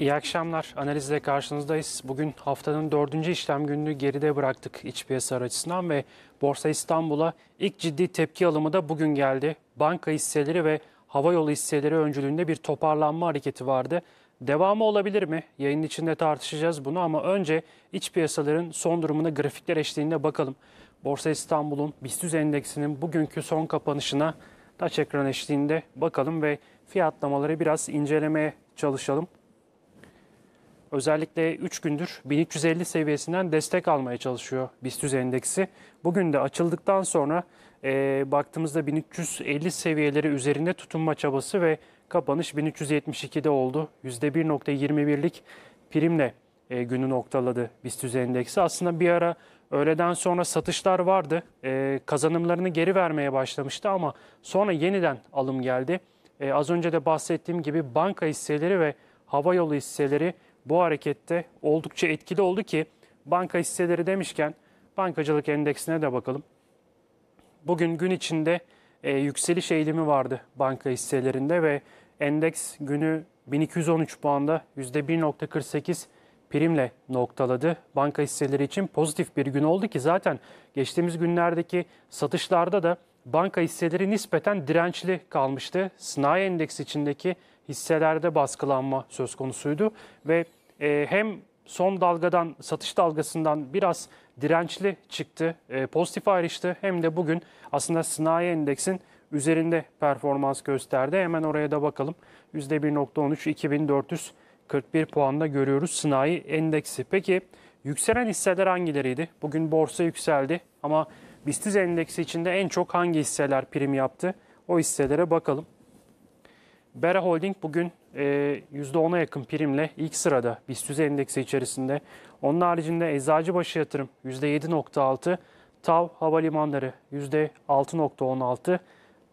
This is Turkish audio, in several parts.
İyi akşamlar. Analizle karşınızdayız. Bugün haftanın dördüncü işlem gününü geride bıraktık iç piyasalar açısından ve Borsa İstanbul'a ilk ciddi tepki alımı da bugün geldi. Banka hisseleri ve havayolu hisseleri öncülüğünde bir toparlanma hareketi vardı. Devamı olabilir mi? Yayın içinde tartışacağız bunu ama önce iç piyasaların son durumunu grafikler eşliğinde bakalım. Borsa İstanbul'un BIST endeksinin bugünkü son kapanışına taç ekran eşliğinde bakalım ve fiyatlamaları biraz incelemeye çalışalım özellikle 3 gündür 1350 seviyesinden destek almaya çalışıyor BIST endeksi. Bugün de açıldıktan sonra e, baktığımızda 1350 seviyeleri üzerinde tutunma çabası ve kapanış 1372'de oldu. %1.21'lik primle e, günü noktaladı BIST endeksi. Aslında bir ara öğleden sonra satışlar vardı. E, kazanımlarını geri vermeye başlamıştı ama sonra yeniden alım geldi. E, az önce de bahsettiğim gibi banka hisseleri ve hava yolu hisseleri bu harekette oldukça etkili oldu ki banka hisseleri demişken bankacılık endeksine de bakalım. Bugün gün içinde e, yükseliş eğilimi vardı banka hisselerinde ve endeks günü 1213 puanda %1.48 primle noktaladı. Banka hisseleri için pozitif bir gün oldu ki zaten geçtiğimiz günlerdeki satışlarda da banka hisseleri nispeten dirençli kalmıştı. Sınai endeks içindeki hisselerde baskılanma söz konusuydu ve ee, hem son dalgadan, satış dalgasından biraz dirençli çıktı, e, pozitif ayrıştı. Hem de bugün aslında sınai endeksin üzerinde performans gösterdi. Hemen oraya da bakalım. %1.13 2441 puanda görüyoruz sınai endeksi. Peki yükselen hisseler hangileriydi? Bugün borsa yükseldi ama BIST endeksi içinde en çok hangi hisseler prim yaptı? O hisselere bakalım. Bera Holding bugün %10'a ee, yakın primle ilk sırada BIST 100 endeksi içerisinde. Onun haricinde Eczacıbaşı yatırım %7.6, TAV Havalimanları %6.16,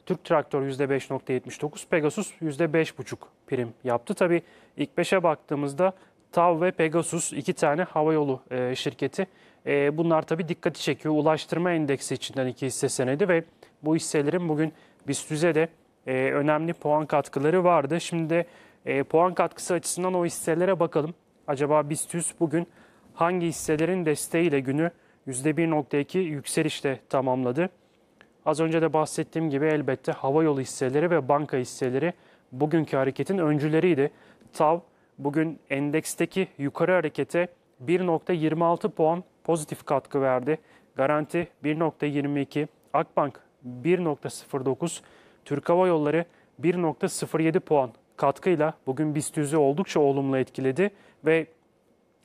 Türk Traktör %5.79, Pegasus %5.5 prim yaptı. Tabii ilk 5'e baktığımızda TAV ve Pegasus iki tane havayolu e, şirketi. E, bunlar tabii dikkati çekiyor. Ulaştırma endeksi içinden iki hisse senedi ve bu hisselerin bugün BIST 100'e de e, önemli puan katkıları vardı. Şimdi de e, puan katkısı açısından o hisselere bakalım. Acaba BIST bugün hangi hisselerin desteğiyle günü %1.2 yükselişte tamamladı? Az önce de bahsettiğim gibi elbette hava yolu hisseleri ve banka hisseleri bugünkü hareketin öncüleriydi. TAV bugün endeksteki yukarı harekete 1.26 puan pozitif katkı verdi. Garanti 1.22, Akbank 1.09, Türk Hava Yolları 1.07 puan katkıyla bugün BIST 100'ü oldukça olumlu etkiledi ve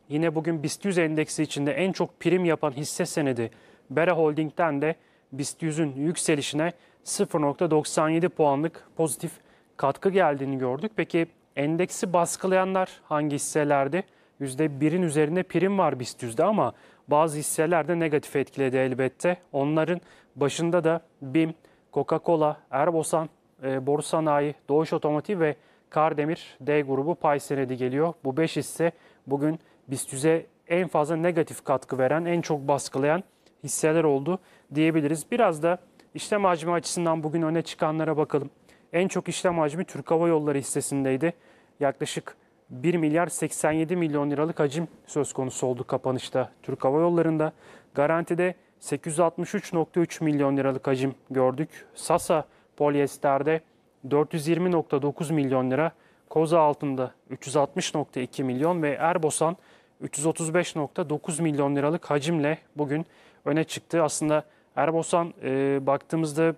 yine bugün BIST 100 endeksi içinde en çok prim yapan hisse senedi Bera Holding'den de BIST 100'ün yükselişine 0.97 puanlık pozitif katkı geldiğini gördük. Peki endeksi baskılayanlar hangi hisselerdi? %1'in üzerinde prim var BIST 100'de ama bazı hisseler de negatif etkiledi elbette. Onların başında da BİM, Coca-Cola, Erbosan, e, Boru Sanayi, Doğuş Otomotiv ve Kardemir D grubu pay senedi geliyor. Bu 5 hisse bugün BIST en fazla negatif katkı veren, en çok baskılayan hisseler oldu diyebiliriz. Biraz da işlem hacmi açısından bugün öne çıkanlara bakalım. En çok işlem hacmi Türk Hava Yolları hissesindeydi. Yaklaşık 1 milyar 87 milyon liralık hacim söz konusu oldu kapanışta Türk Hava Yolları'nda. Garantide 863.3 milyon liralık hacim gördük. Sasa polyesterde 420.9 milyon lira, Koza altında 360.2 milyon ve Erbosan 335.9 milyon liralık hacimle bugün öne çıktı. Aslında Erbosan e, baktığımızda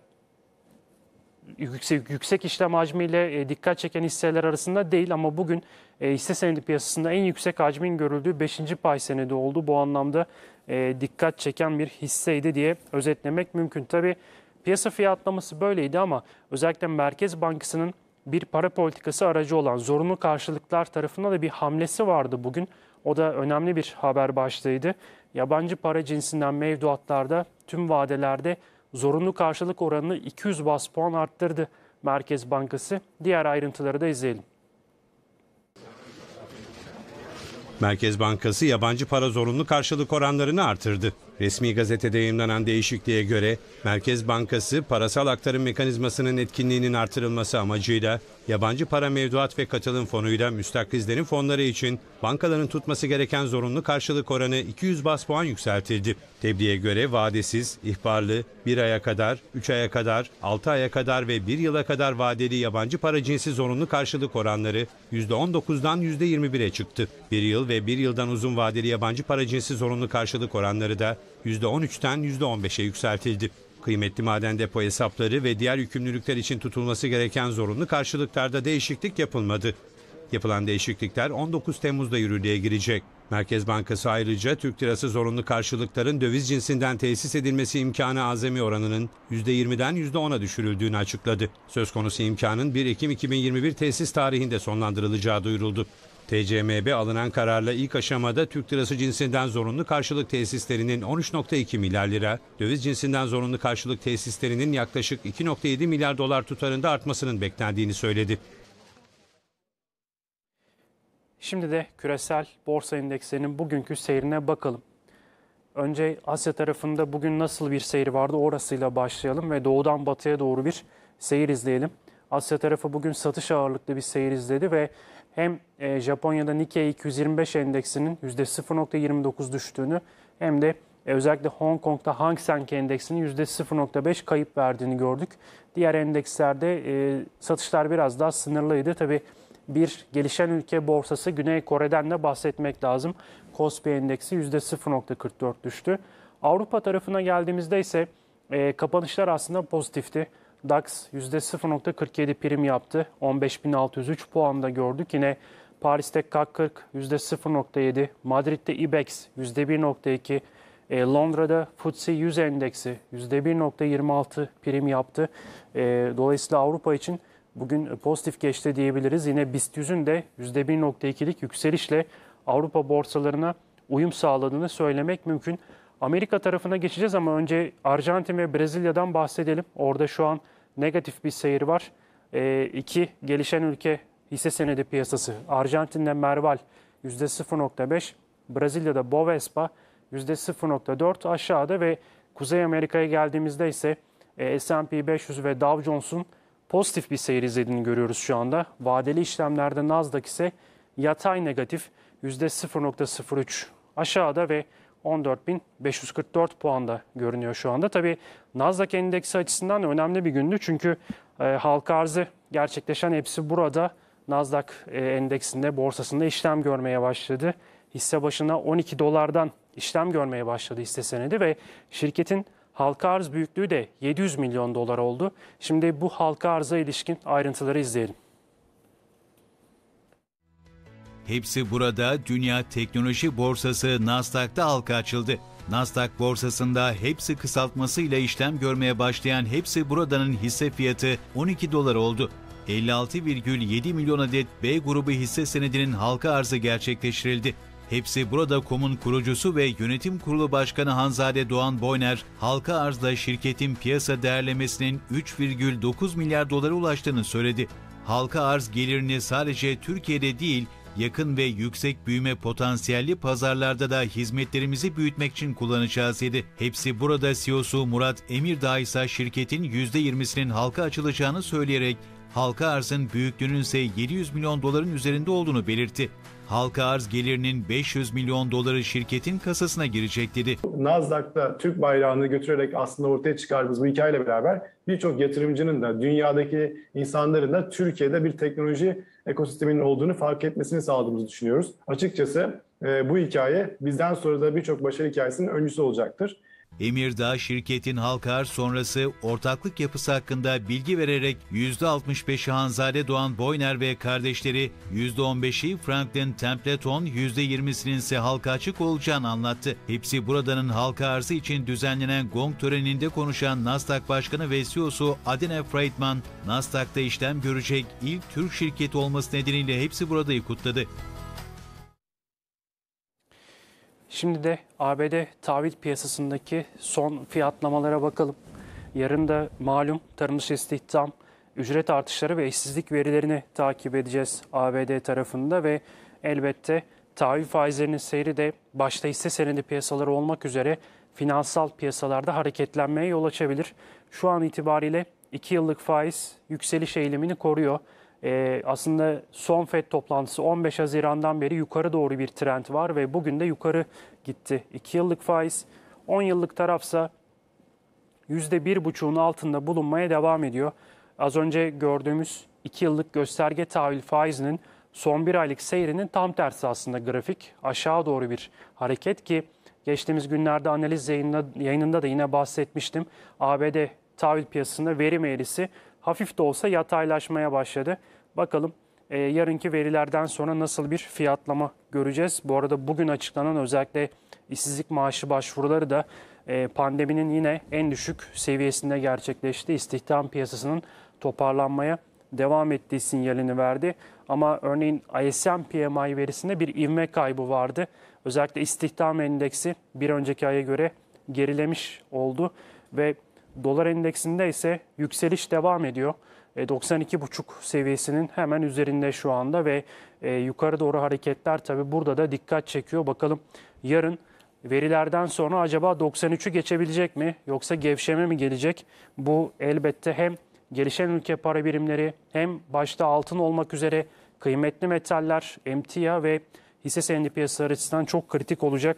yüksek, yüksek işlem hacmiyle e, dikkat çeken hisseler arasında değil ama bugün e, hisse senedi piyasasında en yüksek hacmin görüldüğü 5. pay senedi oldu. Bu anlamda e, dikkat çeken bir hisseydi diye özetlemek mümkün. Tabii Piyasa fiyatlaması böyleydi ama özellikle Merkez Bankası'nın bir para politikası aracı olan zorunlu karşılıklar tarafında da bir hamlesi vardı bugün. O da önemli bir haber başlığıydı. Yabancı para cinsinden mevduatlarda tüm vadelerde zorunlu karşılık oranını 200 bas puan arttırdı Merkez Bankası. Diğer ayrıntıları da izleyelim. Merkez Bankası yabancı para zorunlu karşılık oranlarını artırdı. Resmi gazetede yayınlanan değişikliğe göre Merkez Bankası parasal aktarım mekanizmasının etkinliğinin artırılması amacıyla yabancı para mevduat ve katılım fonuyla müstakrizlerin fonları için bankaların tutması gereken zorunlu karşılık oranı 200 bas puan yükseltildi. Tebliğe göre vadesiz, ihbarlı, 1 aya kadar, 3 aya kadar, 6 aya kadar ve 1 yıla kadar vadeli yabancı para cinsi zorunlu karşılık oranları %19'dan %21'e çıktı. 1 yıl ve 1 yıldan uzun vadeli yabancı para cinsi zorunlu karşılık oranları da %13'ten %15'e yükseltildi. Kıymetli maden depo hesapları ve diğer yükümlülükler için tutulması gereken zorunlu karşılıklarda değişiklik yapılmadı. Yapılan değişiklikler 19 Temmuz'da yürürlüğe girecek. Merkez Bankası ayrıca Türk lirası zorunlu karşılıkların döviz cinsinden tesis edilmesi imkanı azami oranının %20'den %10'a düşürüldüğünü açıkladı. Söz konusu imkanın 1 Ekim 2021 tesis tarihinde sonlandırılacağı duyuruldu. TCMB alınan kararla ilk aşamada Türk lirası cinsinden zorunlu karşılık tesislerinin 13.2 milyar lira, döviz cinsinden zorunlu karşılık tesislerinin yaklaşık 2.7 milyar dolar tutarında artmasının beklendiğini söyledi. Şimdi de küresel borsa endekslerinin bugünkü seyrine bakalım. Önce Asya tarafında bugün nasıl bir seyir vardı orasıyla başlayalım ve doğudan batıya doğru bir seyir izleyelim. Asya tarafı bugün satış ağırlıklı bir seyir izledi ve hem e, Japonya'da Nikkei 225 endeksinin %0.29 düştüğünü hem de e, özellikle Hong Kong'da Hang Seng endeksinin %0.5 kayıp verdiğini gördük. Diğer endekslerde e, satışlar biraz daha sınırlıydı. Tabi bir gelişen ülke borsası Güney Kore'den de bahsetmek lazım. Kospi endeksi %0.44 düştü. Avrupa tarafına geldiğimizde ise kapanışlar aslında pozitifti. DAX %0.47 prim yaptı. 15.603 puanda gördük. Yine Paris'te CAC 40 %0.7, Madrid'de IBEX %1.2, e, Londra'da FTSE 100 endeksi %1.26 prim yaptı. E, dolayısıyla Avrupa için bugün pozitif geçti diyebiliriz. Yine BIST 100'ün de %1.2'lik yükselişle Avrupa borsalarına uyum sağladığını söylemek mümkün. Amerika tarafına geçeceğiz ama önce Arjantin ve Brezilya'dan bahsedelim. Orada şu an negatif bir seyir var. E, iki, gelişen ülke hisse senedi piyasası. Arjantin'de Merval %0.5, Brezilya'da Bovespa %0.4 aşağıda ve Kuzey Amerika'ya geldiğimizde ise e, S&P 500 ve Dow Jones'un pozitif bir seyir izlediğini görüyoruz şu anda. Vadeli işlemlerde Nasdaq ise yatay negatif %0.03 aşağıda ve 14.544 puanda görünüyor şu anda. Tabii Nasdaq endeksi açısından önemli bir gündü çünkü e, halka arzı gerçekleşen hepsi burada Nasdaq e, endeksinde borsasında işlem görmeye başladı. Hisse başına 12 dolardan işlem görmeye başladı hisse senedi ve şirketin halka arz büyüklüğü de 700 milyon dolar oldu. Şimdi bu halka arza ilişkin ayrıntıları izleyelim. Hepsi burada Dünya Teknoloji Borsası Nasdaq'ta halka açıldı. Nasdaq borsasında hepsi kısaltmasıyla işlem görmeye başlayan hepsi buradanın hisse fiyatı 12 dolar oldu. 56,7 milyon adet B grubu hisse senedinin halka arzı gerçekleştirildi. Hepsi burada komun kurucusu ve yönetim kurulu başkanı Hanzade Doğan Boyner, halka arzla şirketin piyasa değerlemesinin 3,9 milyar dolara ulaştığını söyledi. Halka arz gelirini sadece Türkiye'de değil, yakın ve yüksek büyüme potansiyelli pazarlarda da hizmetlerimizi büyütmek için kullanacağız dedi. Hepsi burada CEO'su Murat Emirdağ ise şirketin %20'sinin halka açılacağını söyleyerek halka arzın büyüklüğünün ise 700 milyon doların üzerinde olduğunu belirtti. Halka arz gelirinin 500 milyon doları şirketin kasasına girecek dedi. Nasdaq'ta Türk bayrağını götürerek aslında ortaya çıkardığımız bu hikayeyle beraber birçok yatırımcının da dünyadaki insanların da Türkiye'de bir teknoloji ekosistemin olduğunu fark etmesini sağladığımızı düşünüyoruz. Açıkçası e, bu hikaye bizden sonra da birçok başarı hikayesinin öncüsü olacaktır. Emirdağ şirketin halkar sonrası ortaklık yapısı hakkında bilgi vererek %65'i Hanzade Doğan Boyner ve kardeşleri, %15'i Franklin Templeton, %20'sinin ise halka açık olacağını anlattı. Hepsi buradanın halka arzı için düzenlenen gong töreninde konuşan Nasdaq Başkanı ve CEO'su Adine Freidman, Nasdaq'ta işlem görecek ilk Türk şirketi olması nedeniyle hepsi buradayı kutladı. Şimdi de ABD tahvil piyasasındaki son fiyatlamalara bakalım. Yarın da malum tarım istihdam, ücret artışları ve işsizlik verilerini takip edeceğiz ABD tarafında ve elbette tahvil faizlerinin seyri de başta hisse senedi piyasaları olmak üzere finansal piyasalarda hareketlenmeye yol açabilir. Şu an itibariyle 2 yıllık faiz yükseliş eğilimini koruyor. Ee, aslında son FED toplantısı 15 Haziran'dan beri yukarı doğru bir trend var ve bugün de yukarı gitti. 2 yıllık faiz, 10 yıllık tarafsa %1,5'un altında bulunmaya devam ediyor. Az önce gördüğümüz 2 yıllık gösterge tahvil faizinin son bir aylık seyrinin tam tersi aslında grafik. Aşağı doğru bir hareket ki geçtiğimiz günlerde analiz yayınında da yine bahsetmiştim. ABD tahvil piyasasında verim eğrisi hafif de olsa yataylaşmaya başladı. Bakalım e, yarınki verilerden sonra nasıl bir fiyatlama göreceğiz. Bu arada bugün açıklanan özellikle işsizlik maaşı başvuruları da e, pandeminin yine en düşük seviyesinde gerçekleşti. İstihdam piyasasının toparlanmaya devam ettiği sinyalini verdi. Ama örneğin ISM PMI verisinde bir ivme kaybı vardı. Özellikle istihdam endeksi bir önceki aya göre gerilemiş oldu ve dolar endeksinde ise yükseliş devam ediyor. 92,5 e, seviyesinin hemen üzerinde şu anda ve e, yukarı doğru hareketler tabi burada da dikkat çekiyor. Bakalım yarın verilerden sonra acaba 93'ü geçebilecek mi yoksa gevşeme mi gelecek? Bu elbette hem gelişen ülke para birimleri hem başta altın olmak üzere kıymetli metaller, emtia ve hisse senedi piyasaları açısından çok kritik olacak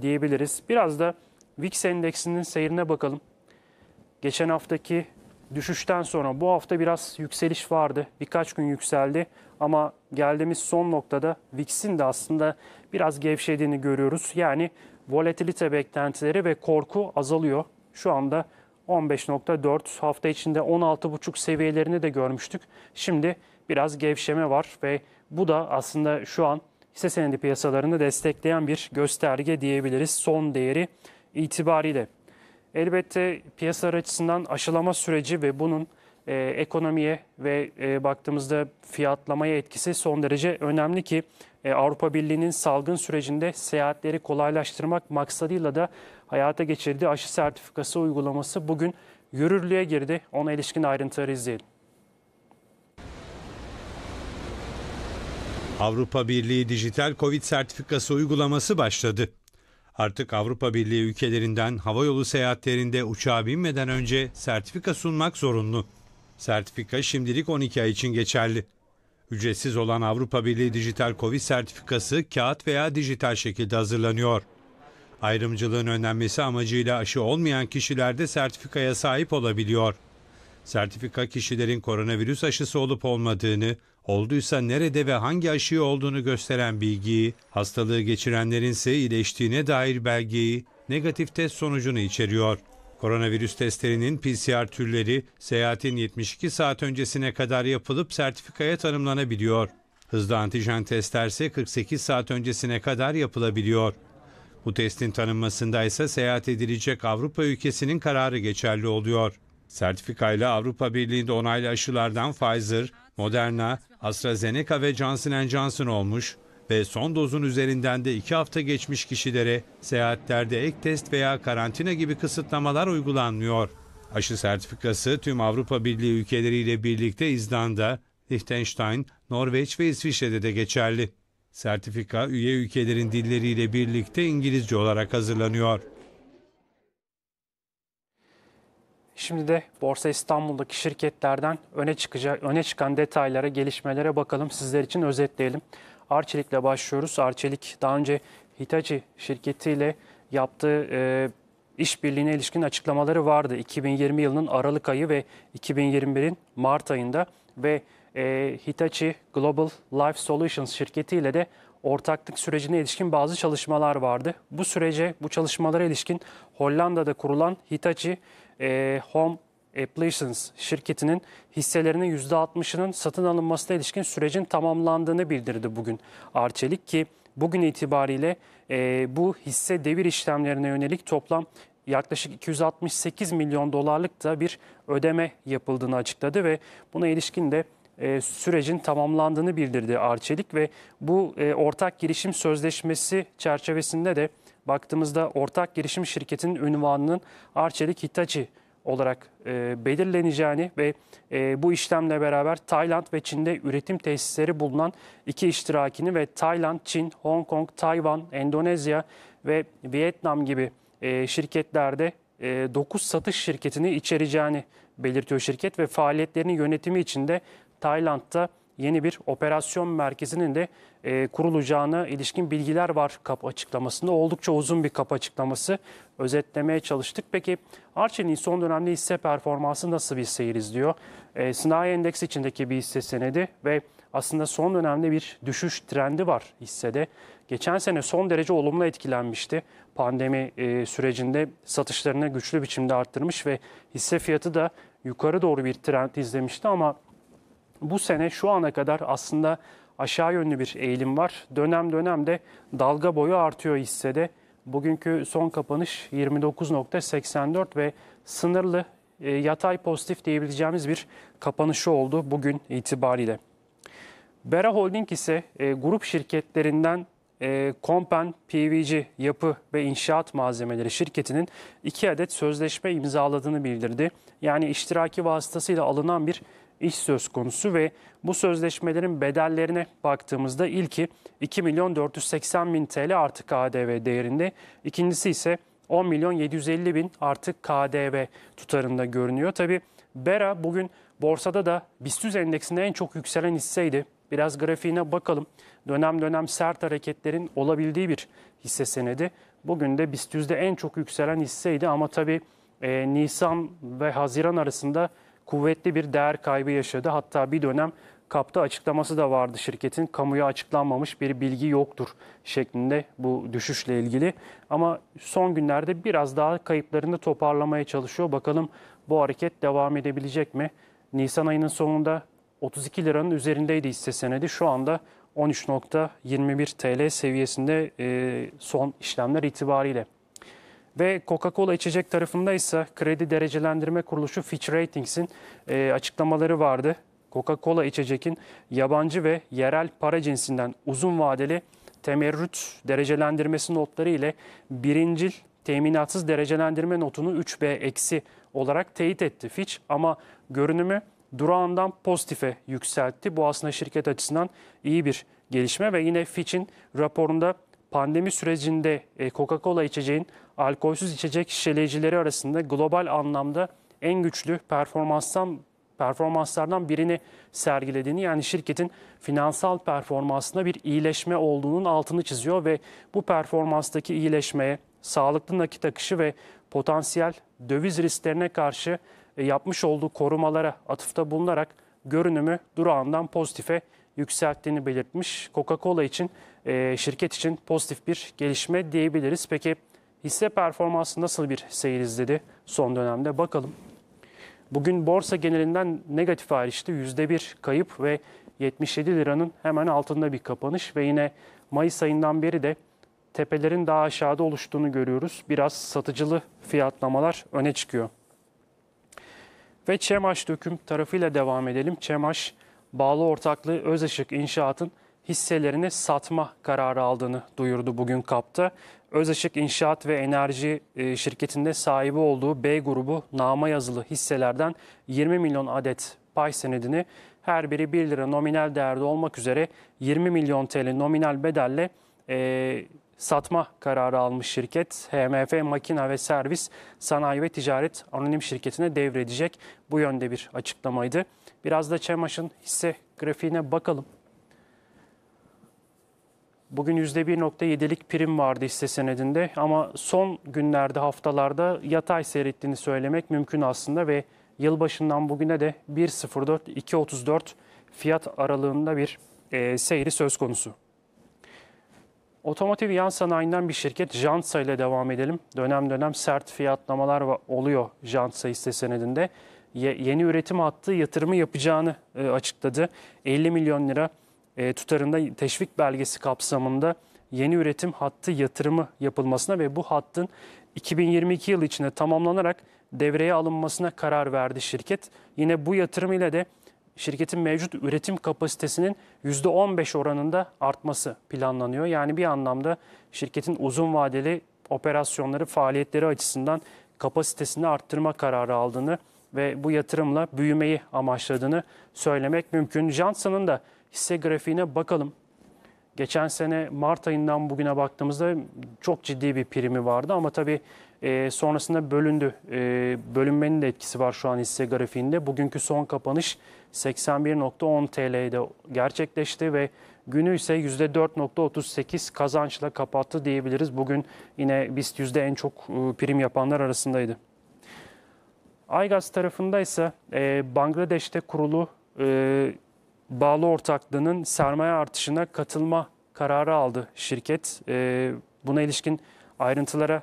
diyebiliriz. Biraz da VIX endeksinin seyrine bakalım. Geçen haftaki düşüşten sonra bu hafta biraz yükseliş vardı. Birkaç gün yükseldi ama geldiğimiz son noktada VIX'in de aslında biraz gevşediğini görüyoruz. Yani volatilite beklentileri ve korku azalıyor. Şu anda 15.4 hafta içinde 16.5 seviyelerini de görmüştük. Şimdi biraz gevşeme var ve bu da aslında şu an hisse senedi piyasalarını destekleyen bir gösterge diyebiliriz son değeri itibariyle. Elbette piyasalar açısından aşılama süreci ve bunun e, ekonomiye ve e, baktığımızda fiyatlamaya etkisi son derece önemli ki e, Avrupa Birliği'nin salgın sürecinde seyahatleri kolaylaştırmak maksadıyla da hayata geçirdiği aşı sertifikası uygulaması bugün yürürlüğe girdi. Ona ilişkin ayrıntıları izleyelim. Avrupa Birliği dijital Covid sertifikası uygulaması başladı. Artık Avrupa Birliği ülkelerinden havayolu seyahatlerinde uçağa binmeden önce sertifika sunmak zorunlu. Sertifika şimdilik 12 ay için geçerli. Ücretsiz olan Avrupa Birliği dijital Covid sertifikası kağıt veya dijital şekilde hazırlanıyor. Ayrımcılığın önlenmesi amacıyla aşı olmayan kişiler de sertifikaya sahip olabiliyor. Sertifika kişilerin koronavirüs aşısı olup olmadığını, olduysa nerede ve hangi aşıyı olduğunu gösteren bilgiyi, hastalığı geçirenlerin ise iyileştiğine dair belgeyi, negatif test sonucunu içeriyor. Koronavirüs testlerinin PCR türleri seyahatin 72 saat öncesine kadar yapılıp sertifikaya tanımlanabiliyor. Hızlı antijen testler ise 48 saat öncesine kadar yapılabiliyor. Bu testin tanınmasında ise seyahat edilecek Avrupa ülkesinin kararı geçerli oluyor. Sertifikayla Avrupa Birliği'nde onaylı aşılardan Pfizer, Moderna, AstraZeneca ve Johnson Johnson olmuş ve son dozun üzerinden de 2 hafta geçmiş kişilere seyahatlerde ek test veya karantina gibi kısıtlamalar uygulanmıyor. Aşı sertifikası tüm Avrupa Birliği ülkeleriyle birlikte İzlanda, Liechtenstein, Norveç ve İsviçre'de de geçerli. Sertifika üye ülkelerin dilleriyle birlikte İngilizce olarak hazırlanıyor. Şimdi de Borsa İstanbul'daki şirketlerden öne çıkacak öne çıkan detaylara, gelişmelere bakalım. Sizler için özetleyelim. Arçelik'le başlıyoruz. Arçelik daha önce Hitachi şirketiyle yaptığı e, işbirliğine ilişkin açıklamaları vardı. 2020 yılının Aralık ayı ve 2021'in Mart ayında ve e, Hitachi Global Life Solutions şirketiyle de ortaklık sürecine ilişkin bazı çalışmalar vardı. Bu sürece, bu çalışmalara ilişkin Hollanda'da kurulan Hitachi e, Home Appliance şirketinin hisselerinin %60'ının satın alınmasına ilişkin sürecin tamamlandığını bildirdi bugün Arçelik ki bugün itibariyle e, bu hisse devir işlemlerine yönelik toplam yaklaşık 268 milyon dolarlık da bir ödeme yapıldığını açıkladı ve buna ilişkin de e, sürecin tamamlandığını bildirdi Arçelik ve bu e, ortak girişim sözleşmesi çerçevesinde de baktığımızda ortak girişim şirketinin ünvanının Arçelik Hitachi olarak e, belirleneceğini ve e, bu işlemle beraber Tayland ve Çin'de üretim tesisleri bulunan iki iştirakini ve Tayland, Çin, Hong Kong, Tayvan, Endonezya ve Vietnam gibi e, şirketlerde e, 9 satış şirketini içereceğini belirtiyor şirket ve faaliyetlerinin yönetimi içinde Tayland'da yeni bir operasyon merkezinin de e, kurulacağına ilişkin bilgiler var kap açıklamasında. Oldukça uzun bir kap açıklaması. Özetlemeye çalıştık. Peki Arçelik'in son dönemde hisse performansı nasıl bir seyir izliyor? E, Sınai Endeks içindeki bir hisse senedi ve aslında son dönemde bir düşüş trendi var hissede. Geçen sene son derece olumlu etkilenmişti. Pandemi e, sürecinde satışlarını güçlü biçimde arttırmış ve hisse fiyatı da yukarı doğru bir trend izlemişti ama bu sene şu ana kadar aslında aşağı yönlü bir eğilim var. Dönem dönem de dalga boyu artıyor hissede. Bugünkü son kapanış 29.84 ve sınırlı e, yatay pozitif diyebileceğimiz bir kapanışı oldu bugün itibariyle. Bera Holding ise e, grup şirketlerinden e, Kompen, PVC, Yapı ve İnşaat Malzemeleri şirketinin iki adet sözleşme imzaladığını bildirdi. Yani iştiraki vasıtasıyla alınan bir iş söz konusu ve bu sözleşmelerin bedellerine baktığımızda ilki 2 milyon 480 bin TL artı KDV değerinde, ikincisi ise 10 milyon 750 bin artık KDV tutarında görünüyor. Tabi Bera bugün borsada da BIST endeksinde en çok yükselen hisseydi. Biraz grafiğine bakalım. Dönem dönem sert hareketlerin olabildiği bir hisse senedi. Bugün de BIST en çok yükselen hisseydi ama tabi e, Nisan ve Haziran arasında kuvvetli bir değer kaybı yaşadı. Hatta bir dönem kapta açıklaması da vardı şirketin. Kamuya açıklanmamış bir bilgi yoktur şeklinde bu düşüşle ilgili. Ama son günlerde biraz daha kayıplarını toparlamaya çalışıyor. Bakalım bu hareket devam edebilecek mi? Nisan ayının sonunda 32 liranın üzerindeydi hisse senedi. Şu anda 13.21 TL seviyesinde son işlemler itibariyle. Ve Coca-Cola içecek tarafında ise kredi derecelendirme kuruluşu Fitch Ratings'in e, açıklamaları vardı. Coca-Cola içecekin yabancı ve yerel para cinsinden uzun vadeli temerrüt derecelendirmesi notları ile birincil teminatsız derecelendirme notunu 3B eksi olarak teyit etti Fitch ama görünümü durağından pozitife yükseltti. Bu aslında şirket açısından iyi bir gelişme ve yine Fitch'in raporunda pandemi sürecinde e, Coca-Cola içeceğin alkolsüz içecek şişeleyicileri arasında global anlamda en güçlü performanstan performanslardan birini sergilediğini yani şirketin finansal performansında bir iyileşme olduğunun altını çiziyor ve bu performanstaki iyileşmeye sağlıklı nakit akışı ve potansiyel döviz risklerine karşı e, yapmış olduğu korumalara atıfta bulunarak görünümü durağından pozitife yükselttiğini belirtmiş. Coca-Cola için e, şirket için pozitif bir gelişme diyebiliriz. Peki Hisse performansı nasıl bir seyir izledi son dönemde bakalım. Bugün borsa genelinden negatif ayrıştı. %1 kayıp ve 77 liranın hemen altında bir kapanış ve yine Mayıs ayından beri de tepelerin daha aşağıda oluştuğunu görüyoruz. Biraz satıcılı fiyatlamalar öne çıkıyor. Ve ÇEMAŞ döküm tarafıyla devam edelim. ÇEMAŞ bağlı ortaklığı Özışık İnşaat'ın hisselerini satma kararı aldığını duyurdu bugün Kaptı. Özışık İnşaat ve Enerji e, şirketinde sahibi olduğu B grubu nama yazılı hisselerden 20 milyon adet pay senedini her biri 1 lira nominal değerde olmak üzere 20 milyon TL nominal bedelle e, satma kararı almış şirket. HMF Makina ve Servis Sanayi ve Ticaret Anonim Şirketi'ne devredecek. Bu yönde bir açıklamaydı. Biraz da ÇEMAŞ'ın hisse grafiğine bakalım. Bugün %1.7'lik prim vardı hisse senedinde ama son günlerde haftalarda yatay seyrettiğini söylemek mümkün aslında ve yılbaşından bugüne de 1.04-2.34 fiyat aralığında bir e, seyri söz konusu. Otomotiv yan sanayinden bir şirket Jansa ile devam edelim. Dönem dönem sert fiyatlamalar oluyor Jansa hisse senedinde. Ye, yeni üretim hattı yatırımı yapacağını e, açıkladı. 50 milyon lira e, tutarında teşvik belgesi kapsamında yeni üretim hattı yatırımı yapılmasına ve bu hattın 2022 yılı içinde tamamlanarak devreye alınmasına karar verdi şirket. Yine bu yatırım ile de şirketin mevcut üretim kapasitesinin %15 oranında artması planlanıyor. Yani bir anlamda şirketin uzun vadeli operasyonları, faaliyetleri açısından kapasitesini arttırma kararı aldığını ve bu yatırımla büyümeyi amaçladığını söylemek mümkün. Johnson'ın da hisse grafiğine bakalım. Geçen sene Mart ayından bugüne baktığımızda çok ciddi bir primi vardı ama tabii e, sonrasında bölündü. E, bölünmenin de etkisi var şu an hisse grafiğinde. Bugünkü son kapanış 81.10 TL'de gerçekleşti ve günü ise %4.38 kazançla kapattı diyebiliriz. Bugün yine BIST yüzde en çok e, prim yapanlar arasındaydı. Aygaz tarafında ise Bangladeş'te kurulu bağlı ortaklığının sermaye artışına katılma kararı aldı şirket. E, buna ilişkin ayrıntılara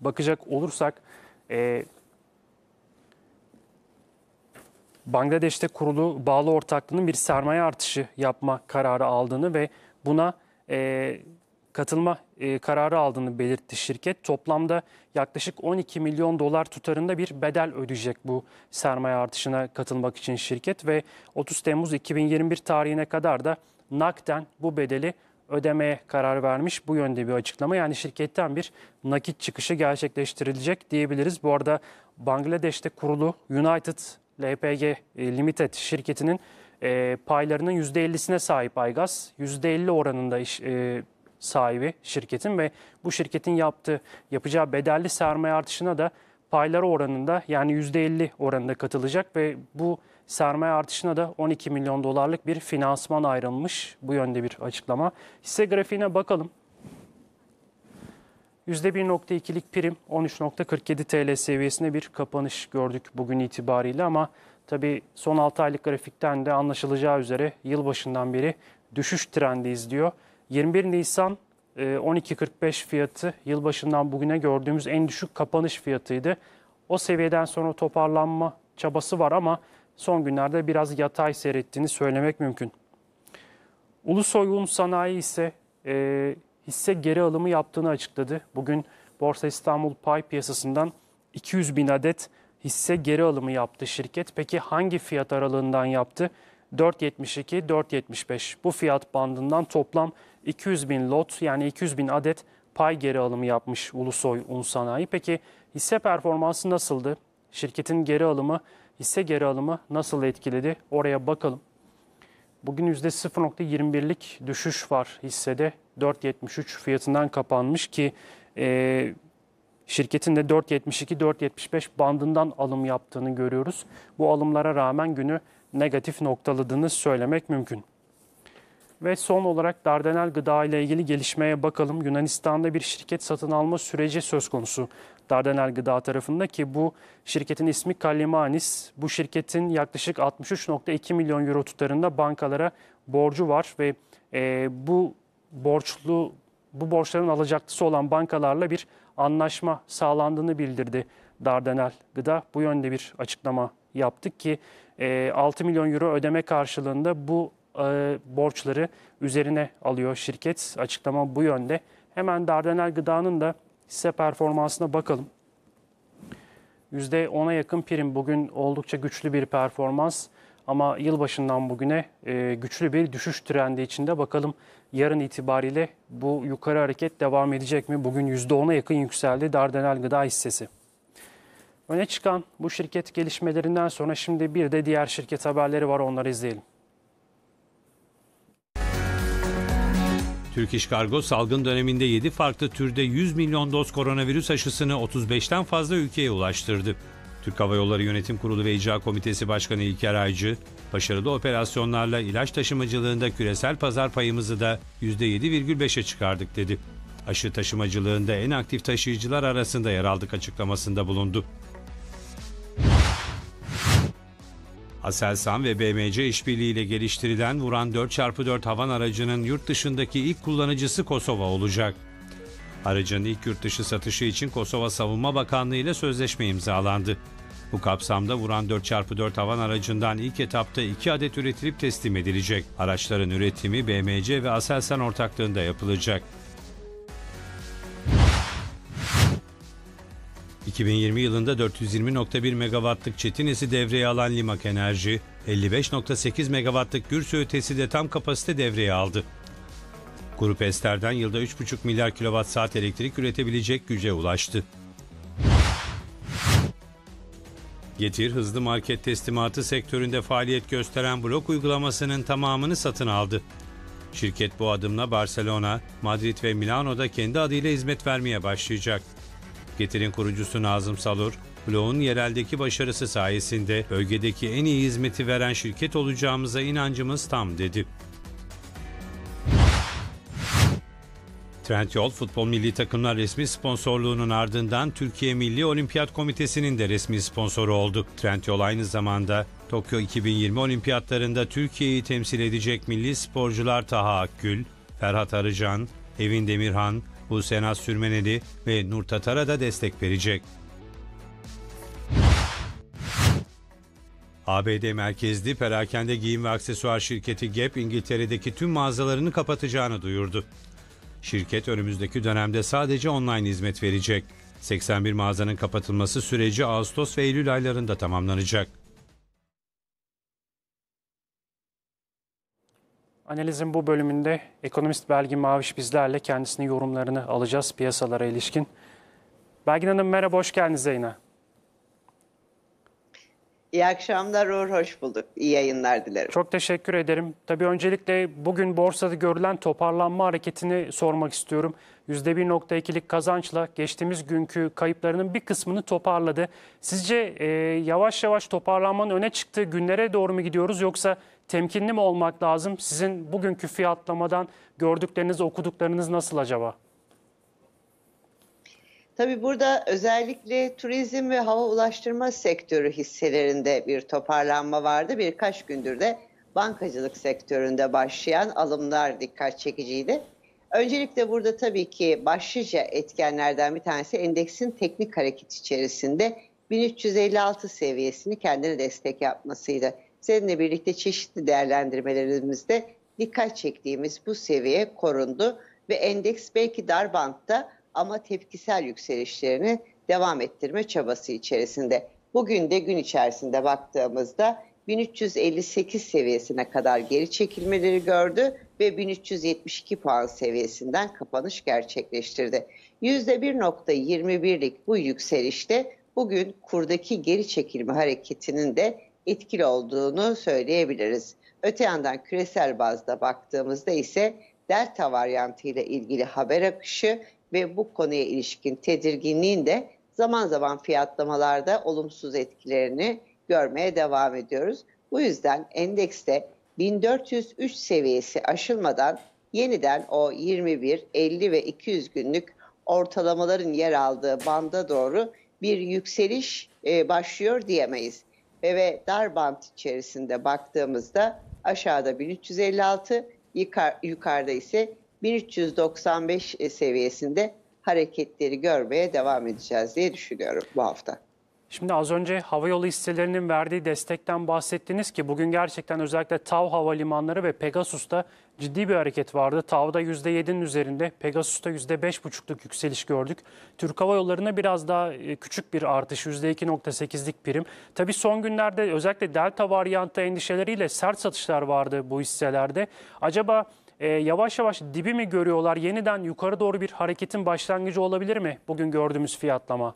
bakacak olursak e, Bangladeş'te kurulu bağlı ortaklığının bir sermaye artışı yapma kararı aldığını ve buna e, katılma e, kararı aldığını belirtti şirket. Toplamda yaklaşık 12 milyon dolar tutarında bir bedel ödeyecek bu sermaye artışına katılmak için şirket ve 30 Temmuz 2021 tarihine kadar da nakden bu bedeli ödemeye karar vermiş. Bu yönde bir açıklama yani şirketten bir nakit çıkışı gerçekleştirilecek diyebiliriz. Bu arada Bangladeş'te kurulu United LPG e, Limited şirketinin e, paylarının %50'sine sahip Aygaz. %50 oranında iş, e, sahibi şirketin ve bu şirketin yaptığı yapacağı bedelli sermaye artışına da payları oranında yani %50 oranında katılacak ve bu sermaye artışına da 12 milyon dolarlık bir finansman ayrılmış. Bu yönde bir açıklama. Hisse grafiğine bakalım. %1.2'lik prim 13.47 TL seviyesinde bir kapanış gördük bugün itibariyle ama tabii son 6 aylık grafikten de anlaşılacağı üzere yılbaşından beri düşüş trendi izliyor. 21 Nisan 12.45 e, fiyatı yılbaşından bugüne gördüğümüz en düşük kapanış fiyatıydı. O seviyeden sonra toparlanma çabası var ama son günlerde biraz yatay seyrettiğini söylemek mümkün. Ulusoy Un Sanayi ise e, hisse geri alımı yaptığını açıkladı. Bugün Borsa İstanbul Pay piyasasından 200 bin adet hisse geri alımı yaptı şirket. Peki hangi fiyat aralığından yaptı? 4.72-4.75 bu fiyat bandından toplam 200 bin lot yani 200 bin adet pay geri alımı yapmış Ulusoy Un Peki hisse performansı nasıldı? Şirketin geri alımı, hisse geri alımı nasıl etkiledi? Oraya bakalım. Bugün %0.21'lik düşüş var hissede. 4.73 fiyatından kapanmış ki e, şirketin de 4.72-4.75 bandından alım yaptığını görüyoruz. Bu alımlara rağmen günü negatif noktaladığını söylemek mümkün. Ve son olarak Dardanel gıda ile ilgili gelişmeye bakalım. Yunanistan'da bir şirket satın alma süreci söz konusu Dardanel gıda tarafında ki bu şirketin ismi Kalimanis. Bu şirketin yaklaşık 63.2 milyon euro tutarında bankalara borcu var ve e, bu borçlu bu borçların alacaklısı olan bankalarla bir anlaşma sağlandığını bildirdi Dardanel Gıda. Bu yönde bir açıklama yaptık ki 6 e, milyon euro ödeme karşılığında bu e, borçları üzerine alıyor şirket. Açıklama bu yönde. Hemen Dardanel Gıda'nın da hisse performansına bakalım. %10'a yakın prim bugün oldukça güçlü bir performans ama yılbaşından bugüne e, güçlü bir düşüş trendi içinde. Bakalım yarın itibariyle bu yukarı hareket devam edecek mi? Bugün %10'a yakın yükseldi Dardanel Gıda hissesi. Öne çıkan bu şirket gelişmelerinden sonra şimdi bir de diğer şirket haberleri var onları izleyelim. Türk İş Kargo salgın döneminde 7 farklı türde 100 milyon doz koronavirüs aşısını 35'ten fazla ülkeye ulaştırdı. Türk Hava Yolları Yönetim Kurulu ve İcra Komitesi Başkanı İlker Aycı, başarılı operasyonlarla ilaç taşımacılığında küresel pazar payımızı da %7,5'e çıkardık dedi. Aşı taşımacılığında en aktif taşıyıcılar arasında yer aldık açıklamasında bulundu. Aselsan ve BMC işbirliğiyle geliştirilen Vuran 4x4 havan aracının yurt dışındaki ilk kullanıcısı Kosova olacak. Aracın ilk yurt dışı satışı için Kosova Savunma Bakanlığı ile sözleşme imzalandı. Bu kapsamda Vuran 4x4 havan aracından ilk etapta 2 adet üretilip teslim edilecek. Araçların üretimi BMC ve Aselsan ortaklığında yapılacak. 2020 yılında 420.1 megawattlık Çetinesi devreye alan Limak Enerji, 55.8 megawattlık Gürsü de tam kapasite devreye aldı. Grup Ester'den yılda 3,5 milyar kilowatt saat elektrik üretebilecek güce ulaştı. Getir hızlı market teslimatı sektöründe faaliyet gösteren blok uygulamasının tamamını satın aldı. Şirket bu adımla Barcelona, Madrid ve Milano'da kendi adıyla hizmet vermeye başlayacak. Getir'in kurucusu Nazım Salur, bloğun yereldeki başarısı sayesinde bölgedeki en iyi hizmeti veren şirket olacağımıza inancımız tam dedi. Trendyol Futbol Milli Takımlar resmi sponsorluğunun ardından Türkiye Milli Olimpiyat Komitesi'nin de resmi sponsoru oldu. Trendyol aynı zamanda Tokyo 2020 Olimpiyatlarında Türkiye'yi temsil edecek milli sporcular Taha Akgül, Ferhat Arıcan, Evin Demirhan, Hüseyin Sürmeneli ve Nur Tatar'a da destek verecek. ABD merkezli perakende giyim ve aksesuar şirketi Gap İngiltere'deki tüm mağazalarını kapatacağını duyurdu. Şirket önümüzdeki dönemde sadece online hizmet verecek. 81 mağazanın kapatılması süreci Ağustos ve Eylül aylarında tamamlanacak. Analizin bu bölümünde ekonomist Belgin Maviş bizlerle kendisinin yorumlarını alacağız piyasalara ilişkin. Belgin Hanım merhaba, hoş geldiniz yayına. İyi akşamlar Uğur, hoş bulduk. İyi yayınlar dilerim. Çok teşekkür ederim. Tabii öncelikle bugün borsada görülen toparlanma hareketini sormak istiyorum. %1.2'lik kazançla geçtiğimiz günkü kayıplarının bir kısmını toparladı. Sizce e, yavaş yavaş toparlanmanın öne çıktığı günlere doğru mu gidiyoruz yoksa temkinli mi olmak lazım? Sizin bugünkü fiyatlamadan gördükleriniz, okuduklarınız nasıl acaba? Tabii burada özellikle turizm ve hava ulaştırma sektörü hisselerinde bir toparlanma vardı. Birkaç gündür de bankacılık sektöründe başlayan alımlar dikkat çekiciydi. Öncelikle burada tabii ki başlıca etkenlerden bir tanesi endeksin teknik hareket içerisinde 1356 seviyesini kendine destek yapmasıydı. Seninle birlikte çeşitli değerlendirmelerimizde dikkat çektiğimiz bu seviye korundu ve endeks belki dar bantta ama tepkisel yükselişlerini devam ettirme çabası içerisinde. Bugün de gün içerisinde baktığımızda 1358 seviyesine kadar geri çekilmeleri gördü ve 1372 puan seviyesinden kapanış gerçekleştirdi. %1.21'lik bu yükselişte bugün kurdaki geri çekilme hareketinin de etkili olduğunu söyleyebiliriz. Öte yandan küresel bazda baktığımızda ise delta varyantı ile ilgili haber akışı ve bu konuya ilişkin tedirginliğin de zaman zaman fiyatlamalarda olumsuz etkilerini görmeye devam ediyoruz. Bu yüzden endekste 1403 seviyesi aşılmadan yeniden o 21, 50 ve 200 günlük ortalamaların yer aldığı banda doğru bir yükseliş e, başlıyor diyemeyiz ve ve dar bant içerisinde baktığımızda aşağıda 1356, yukarıda ise 1395 e, seviyesinde hareketleri görmeye devam edeceğiz diye düşünüyorum bu hafta. Şimdi az önce havayolu hisselerinin verdiği destekten bahsettiniz ki bugün gerçekten özellikle TAV havalimanları ve Pegasus'ta ciddi bir hareket vardı. TAV'da %7'nin üzerinde, Pegasus'ta %5,5'luk yükseliş gördük. Türk Hava Yolları'na biraz daha e, küçük bir artış, %2,8'lik prim. Tabii son günlerde özellikle Delta varyantı endişeleriyle sert satışlar vardı bu hisselerde. Acaba e, yavaş yavaş dibi mi görüyorlar? Yeniden yukarı doğru bir hareketin başlangıcı olabilir mi bugün gördüğümüz fiyatlama?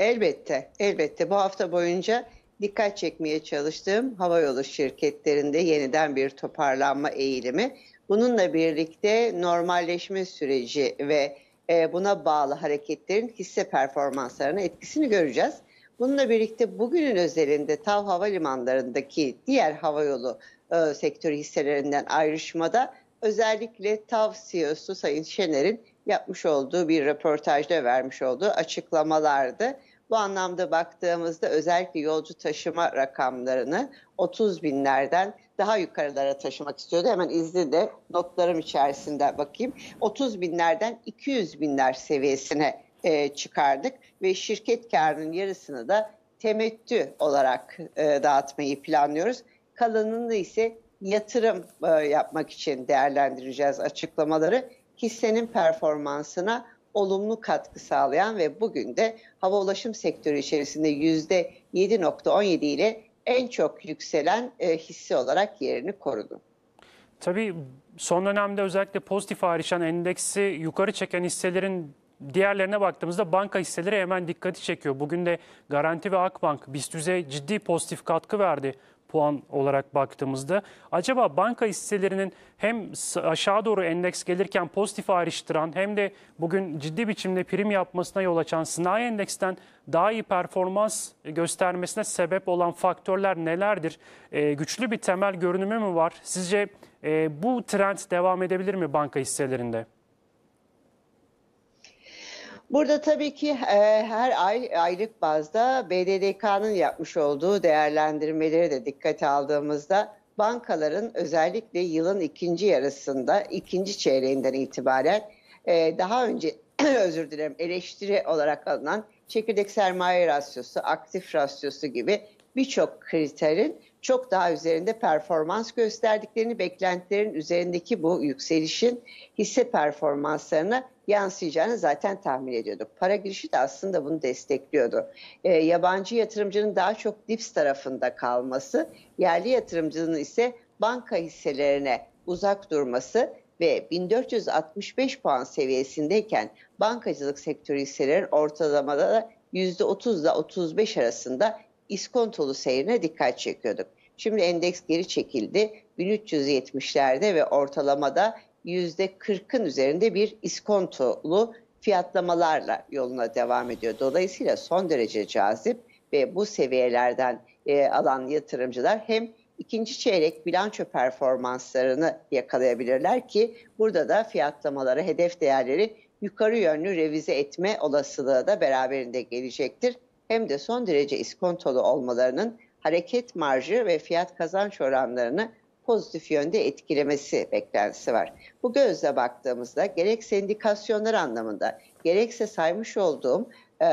Elbette, elbette bu hafta boyunca dikkat çekmeye çalıştığım hava yolu şirketlerinde yeniden bir toparlanma eğilimi. Bununla birlikte normalleşme süreci ve e, buna bağlı hareketlerin hisse performanslarına etkisini göreceğiz. Bununla birlikte bugünün özelinde TAV havalimanlarındaki diğer havayolu e, sektörü hisselerinden ayrışmada özellikle TAV CEO'su Sayın Şener'in yapmış olduğu bir röportajda vermiş olduğu açıklamalardı. Bu anlamda baktığımızda özellikle yolcu taşıma rakamlarını 30 binlerden daha yukarılara taşımak istiyordu. Hemen izni de notlarım içerisinde bakayım. 30 binlerden 200 binler seviyesine e, çıkardık ve şirket karının yarısını da temettü olarak e, dağıtmayı planlıyoruz. Kalanını ise yatırım e, yapmak için değerlendireceğiz açıklamaları. Hissenin performansına olumlu katkı sağlayan ve bugün de hava ulaşım sektörü içerisinde yüzde %7.17 ile en çok yükselen e, hissi olarak yerini korudu. Tabii son dönemde özellikle pozitif ayrışan endeksi yukarı çeken hisselerin diğerlerine baktığımızda banka hisseleri hemen dikkati çekiyor. Bugün de Garanti ve Akbank BIST ciddi pozitif katkı verdi puan olarak baktığımızda. Acaba banka hisselerinin hem aşağı doğru endeks gelirken pozitif ayrıştıran hem de bugün ciddi biçimde prim yapmasına yol açan sınai endeksten daha iyi performans göstermesine sebep olan faktörler nelerdir? Ee, güçlü bir temel görünümü mü var? Sizce e, bu trend devam edebilir mi banka hisselerinde? Burada tabii ki e, her ay aylık bazda BDDK'nın yapmış olduğu değerlendirmeleri de dikkate aldığımızda bankaların özellikle yılın ikinci yarısında, ikinci çeyreğinden itibaren e, daha önce özür dilerim eleştiri olarak alınan çekirdek sermaye rasyosu, aktif rasyosu gibi birçok kriterin çok daha üzerinde performans gösterdiklerini, beklentilerin üzerindeki bu yükselişin hisse performanslarına yansıyacağını zaten tahmin ediyorduk. Para girişi de aslında bunu destekliyordu. E, yabancı yatırımcının daha çok DIPS tarafında kalması, yerli yatırımcının ise banka hisselerine uzak durması ve 1465 puan seviyesindeyken bankacılık sektörü hisselerin ortalamada da %30 ile 35 arasında iskontolu seyrine dikkat çekiyorduk. Şimdi endeks geri çekildi. 1370'lerde ve ortalamada %40'ın üzerinde bir iskontolu fiyatlamalarla yoluna devam ediyor. Dolayısıyla son derece cazip ve bu seviyelerden e, alan yatırımcılar hem ikinci çeyrek bilanço performanslarını yakalayabilirler ki burada da fiyatlamaları, hedef değerleri yukarı yönlü revize etme olasılığı da beraberinde gelecektir. Hem de son derece iskontolu olmalarının hareket marjı ve fiyat kazanç oranlarını pozitif yönde etkilemesi beklentisi var. Bu gözle baktığımızda gerek sendikasyonlar anlamında gerekse saymış olduğum e,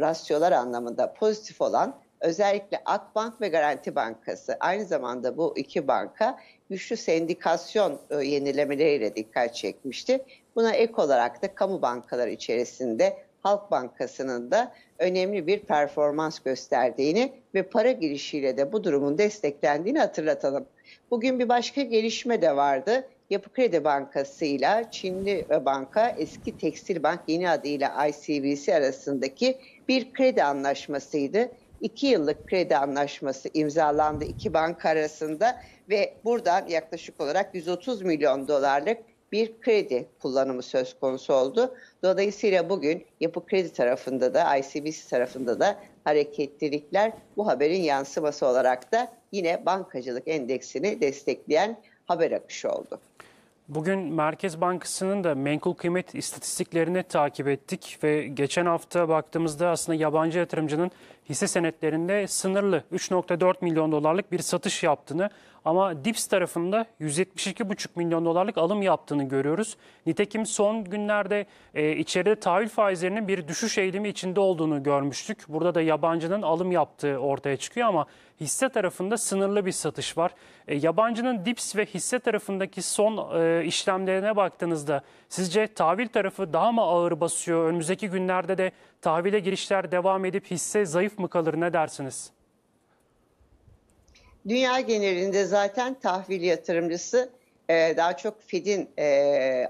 rasyolar anlamında pozitif olan özellikle Akbank ve Garanti Bankası aynı zamanda bu iki banka güçlü sendikasyon e, yenilemeleriyle dikkat çekmişti. Buna ek olarak da kamu bankaları içerisinde Halk Bankası'nın da önemli bir performans gösterdiğini ve para girişiyle de bu durumun desteklendiğini hatırlatalım. Bugün bir başka gelişme de vardı. Yapı Kredi Bankası ile Çinli Banka eski Tekstil Bank yeni adıyla ICBC arasındaki bir kredi anlaşmasıydı. İki yıllık kredi anlaşması imzalandı iki banka arasında ve buradan yaklaşık olarak 130 milyon dolarlık bir kredi kullanımı söz konusu oldu. Dolayısıyla bugün yapı kredi tarafında da ICBC tarafında da hareketlilikler bu haberin yansıması olarak da yine bankacılık endeksini destekleyen haber akışı oldu. Bugün Merkez Bankası'nın da menkul kıymet istatistiklerini takip ettik ve geçen hafta baktığımızda aslında yabancı yatırımcının hisse senetlerinde sınırlı 3.4 milyon dolarlık bir satış yaptığını ama DIPS tarafında 172,5 milyon dolarlık alım yaptığını görüyoruz. Nitekim son günlerde e, içeride tahvil faizlerinin bir düşüş eğilimi içinde olduğunu görmüştük. Burada da yabancının alım yaptığı ortaya çıkıyor ama hisse tarafında sınırlı bir satış var. E, yabancının dips ve hisse tarafındaki son e, işlemlerine baktığınızda sizce tahvil tarafı daha mı ağır basıyor? Önümüzdeki günlerde de tahvile girişler devam edip hisse zayıf mı kalır ne dersiniz? Dünya genelinde zaten tahvil yatırımcısı e, daha çok Fed'in e,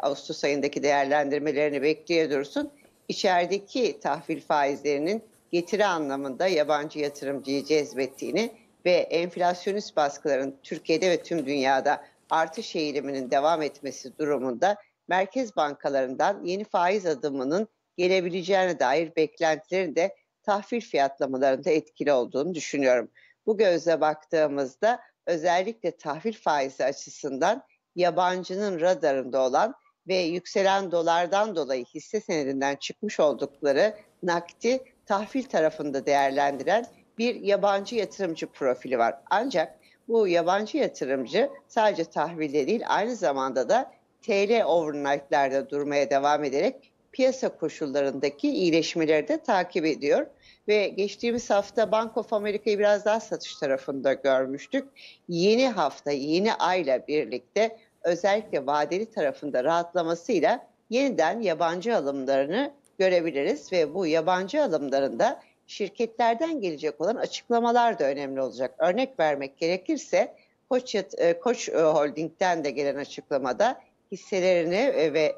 Ağustos ayındaki değerlendirmelerini bekleye dursun. İçerideki tahvil faizlerinin getiri anlamında yabancı yatırımcıyı cezbettiğini ve enflasyonist baskıların Türkiye'de ve tüm dünyada artış eğiliminin devam etmesi durumunda merkez bankalarından yeni faiz adımının gelebileceğine dair beklentilerin de tahvil fiyatlamalarında etkili olduğunu düşünüyorum. Bu gözle baktığımızda özellikle tahvil faizi açısından yabancının radarında olan ve yükselen dolardan dolayı hisse senedinden çıkmış oldukları nakdi tahvil tarafında değerlendiren bir yabancı yatırımcı profili var. Ancak bu yabancı yatırımcı sadece tahvilde değil aynı zamanda da TL overnight'larda durmaya devam ederek piyasa koşullarındaki iyileşmeleri de takip ediyor. Ve geçtiğimiz hafta Bank of America'yı biraz daha satış tarafında görmüştük. Yeni hafta, yeni ayla birlikte özellikle vadeli tarafında rahatlamasıyla yeniden yabancı alımlarını görebiliriz ve bu yabancı alımlarında şirketlerden gelecek olan açıklamalar da önemli olacak. Örnek vermek gerekirse e, Koç, Koç e, Holding'den de gelen açıklamada hisselerini e, ve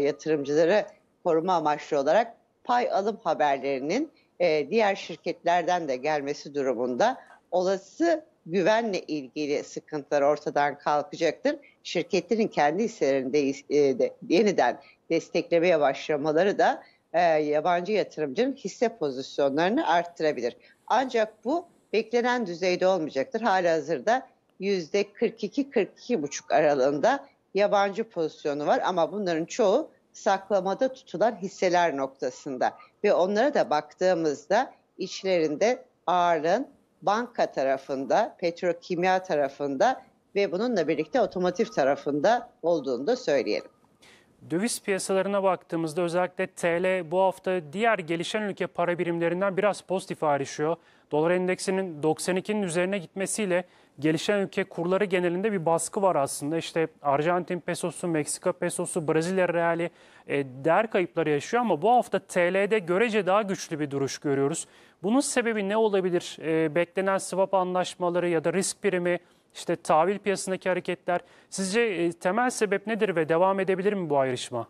yatırımcıları koruma amaçlı olarak pay alım haberlerinin diğer şirketlerden de gelmesi durumunda olası güvenle ilgili sıkıntılar ortadan kalkacaktır. Şirketlerin kendi hisselerinde yeniden desteklemeye başlamaları da e, yabancı yatırımcının hisse pozisyonlarını arttırabilir. Ancak bu beklenen düzeyde olmayacaktır. Halihazırda yüzde 42-42,5 aralığında yabancı pozisyonu var ama bunların çoğu saklamada tutulan hisseler noktasında ve onlara da baktığımızda içlerinde ağırlığın banka tarafında, petrokimya tarafında ve bununla birlikte otomotiv tarafında olduğunu da söyleyelim. Döviz piyasalarına baktığımızda özellikle TL bu hafta diğer gelişen ülke para birimlerinden biraz pozitif ayrışıyor. Dolar endeksinin 92'nin üzerine gitmesiyle gelişen ülke kurları genelinde bir baskı var aslında. İşte Arjantin pesosu, Meksika pesosu, Brezilya reali e, değer kayıpları yaşıyor ama bu hafta TL'de görece daha güçlü bir duruş görüyoruz. Bunun sebebi ne olabilir? E, beklenen swap anlaşmaları ya da risk primi işte tahvil piyasındaki hareketler. Sizce e, temel sebep nedir ve devam edebilir mi bu ayrışma?